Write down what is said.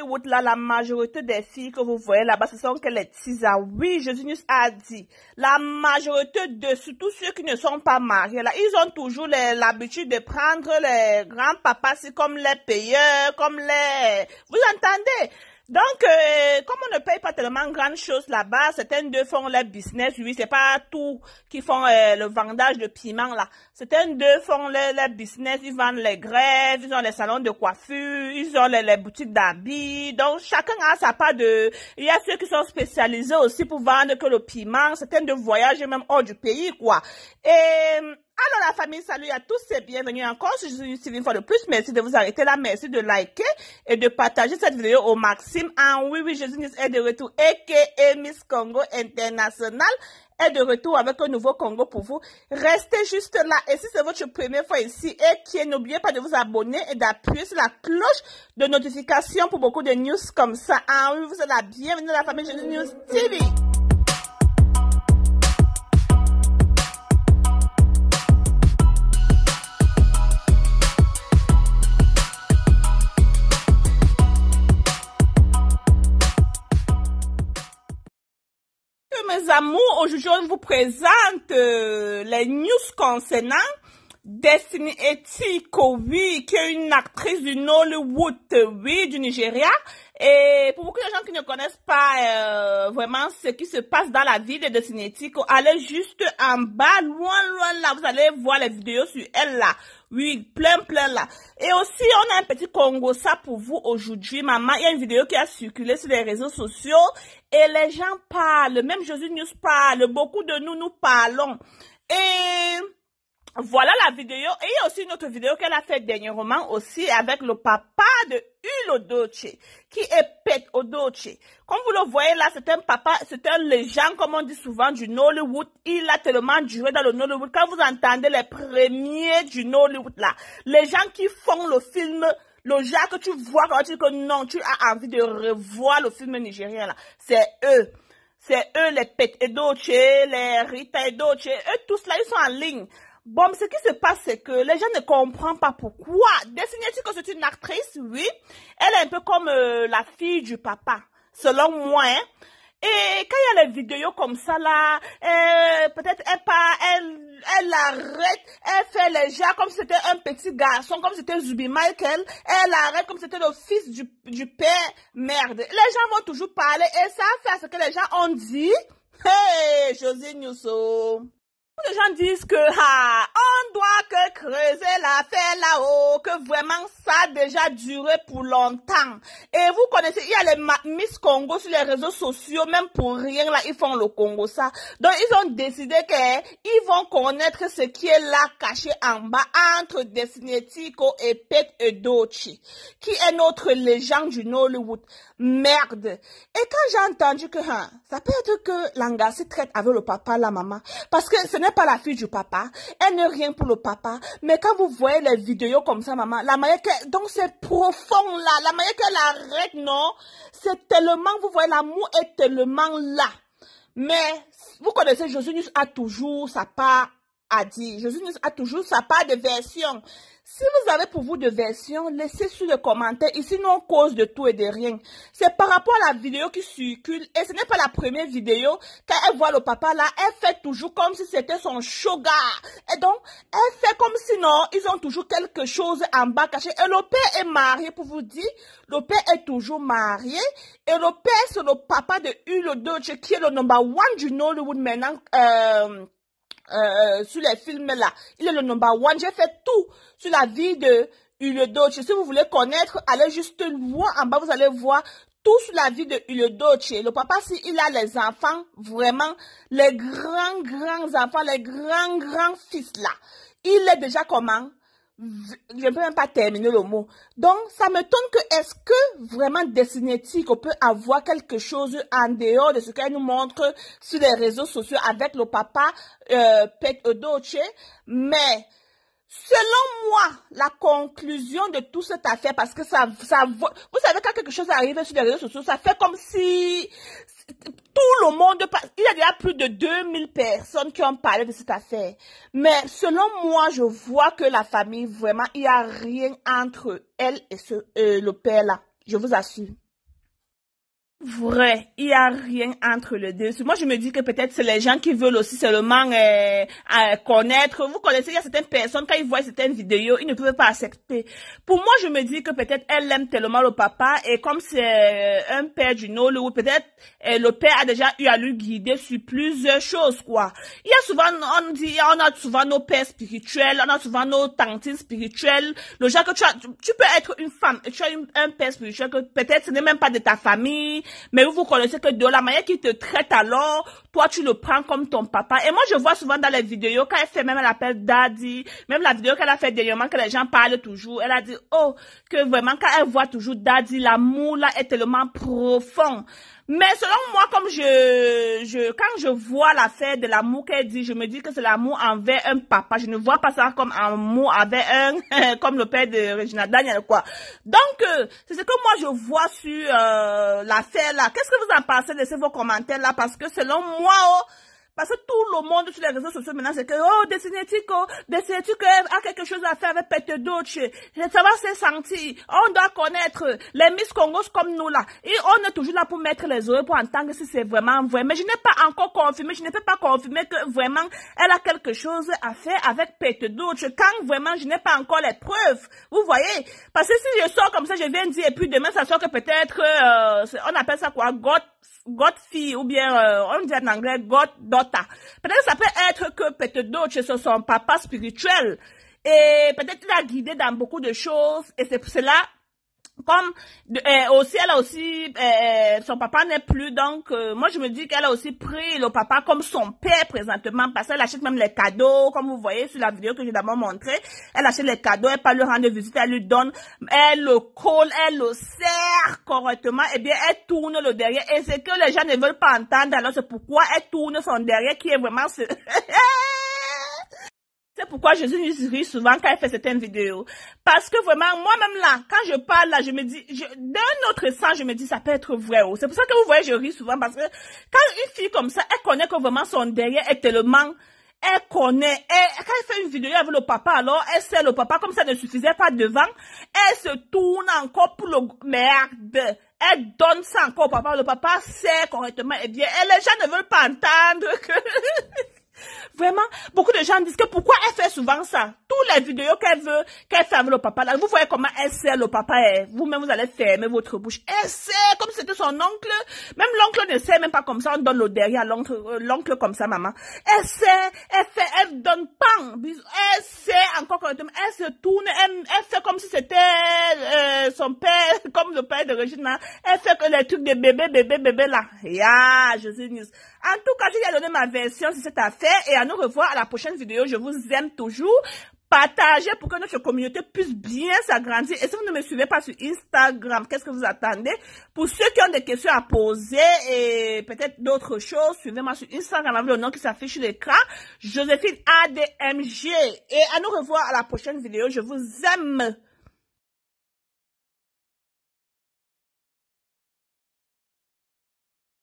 Hollywood, là, la majorité des filles que vous voyez là-bas, ce sont que les tisanes. Oui, Jésus a dit, la majorité de surtout ceux qui ne sont pas mariés, là, ils ont toujours l'habitude de prendre les grands-papas comme les payeurs, comme les... Vous entendez donc, euh, comme on ne tellement grandes choses là-bas. Certains deux font leur business, oui, c'est pas tout qui font euh, le vendage de piment là. Certains deux font leur, leur, business, ils vendent les grèves, ils ont les salons de coiffure, ils ont les, boutiques d'habits. Donc chacun a sa part de. Il y a ceux qui sont spécialisés aussi pour vendre que le piment. Certains de voyagent même hors du pays quoi. Et alors la famille, salut à tous et bienvenue encore. Je suis une fois de plus. Merci de vous arrêter là. Merci de liker et de partager cette vidéo au maximum. Ah oui, oui, Jésus est de retour. Et Miss Congo International est de retour avec un nouveau Congo pour vous. Restez juste là. Et si c'est votre première fois ici et qui n'oubliez pas de vous abonner et d'appuyer sur la cloche de notification pour beaucoup de news comme ça. Ah oui, vous êtes la bienvenue à la famille Jésus News TV. aujourd'hui, je vous présente euh, les news concernant Destiny Etikovi qui est une actrice du Nollywood, euh, oui, du Nigeria, et pour beaucoup de gens qui ne connaissent pas euh, vraiment ce qui se passe dans la vie de Cinétique, allez juste en bas, loin, loin là. Vous allez voir les vidéos sur elle là. Oui, plein, plein là. Et aussi, on a un petit Congo, ça pour vous aujourd'hui, maman. Il y a une vidéo qui a circulé sur les réseaux sociaux et les gens parlent. Même Jésus News parle. Beaucoup de nous, nous parlons. Et voilà la vidéo. Et il y a aussi une autre vidéo qu'elle a faite dernièrement aussi avec le papa de Ulodoce, qui est Pet Odoche. Comme vous le voyez là, c'est un papa, c'est un légende, comme on dit souvent, du Nollywood. Il a tellement duré dans le Nollywood. Quand vous entendez les premiers du Nollywood là, les gens qui font le film, le genre que tu vois, quand tu dis que non, tu as envie de revoir le film nigérien là, c'est eux c'est eux les Pet Edoche, les Rita Edoche, eux tous là, ils sont en ligne. Bon, mais ce qui se passe, c'est que les gens ne comprennent pas pourquoi. Dessiner-tu que c'est une actrice Oui. Elle est un peu comme euh, la fille du papa, selon moi. Hein. Et quand il y a les vidéos comme ça là, euh, peut-être elle part, elle, elle arrête, elle fait les gens comme si c'était un petit garçon, comme si c'était Zubi Michael, elle arrête comme si c'était le fils du, du père, merde. Les gens vont toujours parler et ça fait ce que les gens ont dit. Hey, Josie Nusso les gens disent que ah, on doit que creuser l'affaire là-haut, que vraiment ça a déjà duré pour longtemps. Et vous connaissez, il y a les Miss Congo sur les réseaux sociaux, même pour rien, là, ils font le Congo, ça. Donc, ils ont décidé qu'ils vont connaître ce qui est là, caché en bas, entre Destinetico et Pet Edochi, qui est notre légende du Nollywood. Merde. Et quand j'ai entendu que, hein, ça peut être que Langa se traite avec le papa, la maman, parce que ce n'est pas la fille du papa, elle n'est rien pour le papa, mais quand vous voyez les vidéos comme ça, maman, la manière qu'elle donc c'est profond là. La manière qu'elle arrête, non? C'est tellement, vous voyez, l'amour est tellement là. Mais, vous connaissez, Jésus a toujours sa part a dit. Jésus a toujours sa part de version. Si vous avez pour vous de version, laissez sur le commentaire. Ici, nous, on cause de tout et de rien. C'est par rapport à la vidéo qui circule. Et ce n'est pas la première vidéo. Quand elle voit le papa là, elle fait toujours comme si c'était son sugar. Et donc, elle fait comme si non, ils ont toujours quelque chose en bas caché. Et le père est marié, pour vous dire. Le père est toujours marié. Et le père, c'est le papa de Hulot qui est le number one du Nollywood maintenant. Euh, euh, euh, sur les films là. Il est le number one. J'ai fait tout sur la vie de Uledoche. Si vous voulez connaître, allez juste voir en bas, vous allez voir tout sur la vie de Uledoche. Le papa, s'il il a les enfants, vraiment, les grands, grands enfants, les grands, grands fils là, il est déjà comment je ne peux même pas terminer le mot. Donc, ça me tente que est-ce que vraiment des cinétiques, on peut avoir quelque chose en dehors de ce qu'elle nous montre sur les réseaux sociaux avec le papa euh, Pet Mais, selon moi, la conclusion de tout cet affaire, parce que ça, ça, vous savez, quand quelque chose arrive sur les réseaux sociaux, ça fait comme si tout le monde, il y a déjà plus de 2000 personnes qui ont parlé de cette affaire. Mais selon moi, je vois que la famille, vraiment, il n'y a rien entre elle et ce, euh, le père-là. Je vous assure vrai. Il n'y a rien entre les deux. Moi, je me dis que peut-être c'est les gens qui veulent aussi seulement euh, connaître. Vous connaissez, il y a certaines personnes, quand ils voient certaines vidéos, ils ne peuvent pas accepter. Pour moi, je me dis que peut-être elle aime tellement le papa et comme c'est euh, un père du Nord, ou peut-être euh, le père a déjà eu à lui guider sur plusieurs choses, quoi. Il y a souvent, on dit, on a souvent nos pères spirituels, on a souvent nos tantines spirituelles. Le genre que tu as, tu peux être une femme tu as un père spirituel que peut-être ce n'est même pas de ta famille, mais vous vous connaissez que de la manière qu'il te traite alors, toi tu le prends comme ton papa. Et moi je vois souvent dans les vidéos, quand elle fait même l'appel daddy, même la vidéo qu'elle a fait dernièrement, que les gens parlent toujours, elle a dit, oh, que vraiment quand elle voit toujours daddy, l'amour là est tellement profond. Mais selon moi, comme je, je, quand je vois l'affaire de l'amour qu'elle dit, je me dis que c'est l'amour envers un papa. Je ne vois pas ça comme amour envers un, comme le père de Regina Daniel, quoi. Donc, euh, c'est ce que moi je vois sur euh, l'affaire là. Qu'est-ce que vous en pensez Laissez vos commentaires là, parce que selon moi, oh, parce que tout le monde sur les réseaux sociaux maintenant, c'est que, oh, Dessines-tu oh, elle a quelque chose à faire avec Pete Doce. Ça va se sentir. On doit connaître les Miss Congos comme nous là. Et on est toujours là pour mettre les oreilles, pour entendre si c'est vraiment vrai. Mais je n'ai pas encore confirmé, je ne peux pas confirmer que vraiment elle a quelque chose à faire avec Pete Doce. Quand vraiment je n'ai pas encore les preuves. Vous voyez? Parce que si je sors comme ça, je viens dire, et puis demain ça sort que peut-être, euh, on appelle ça quoi? God God-fille, ou bien euh, on dit en anglais God-daughter. Peut-être ça peut être que peut-être d'autres ce sont papa spirituel et peut-être il a guidé dans beaucoup de choses et c'est pour cela comme eh, aussi elle a aussi euh, son papa n'est plus donc euh, moi je me dis qu'elle a aussi pris le papa comme son père présentement parce qu'elle achète même les cadeaux comme vous voyez sur la vidéo que j'ai d'abord montrée, elle achète les cadeaux elle parle le rendre visite elle lui donne elle le colle elle le serre correctement et eh bien elle tourne le derrière et c'est que les gens ne veulent pas entendre alors c'est pourquoi elle tourne son derrière qui est vraiment ce... C'est pourquoi Jésus nous rit souvent quand il fait certaines vidéos. Parce que vraiment, moi-même là, quand je parle là, je me dis, d'un autre sens, je me dis, ça peut être vrai. Oh. C'est pour ça que vous voyez, je ris souvent parce que quand une fille comme ça, elle connaît que vraiment son derrière est tellement, elle connaît, elle, quand elle fait une vidéo avec le papa, alors elle sait le papa, comme ça ne suffisait pas devant, elle se tourne encore pour le merde elle donne ça encore au papa. Le papa sait correctement et eh bien. Et les gens ne veulent pas entendre que Vraiment, beaucoup de gens disent que pourquoi elle fait souvent ça toutes les vidéos qu'elle veut, qu'elle ferme le papa. Là, vous voyez comment elle sert le papa. Hein. Vous-même, vous allez fermer votre bouche. Elle sert comme c'était son oncle. Même l'oncle ne sait même pas comme ça. On donne le derrière à euh, l'oncle, comme ça, maman. Elle sert, elle fait, elle donne pan. Elle sert encore quand Elle se tourne, elle, fait comme si c'était euh, son père, comme le père de Regina, Elle fait que les trucs de bébé, bébé, bébé là. Yeah, Jésus News. En tout cas, je vais donner ma version sur cette affaire et à nous revoir à la prochaine vidéo. Je vous aime toujours partager pour que notre communauté puisse bien s'agrandir. Et si vous ne me suivez pas sur Instagram, qu'est-ce que vous attendez Pour ceux qui ont des questions à poser et peut-être d'autres choses, suivez-moi sur Instagram avec le nom qui s'affiche sur l'écran, Joséphine ADMG. Et à nous revoir à la prochaine vidéo. Je vous aime.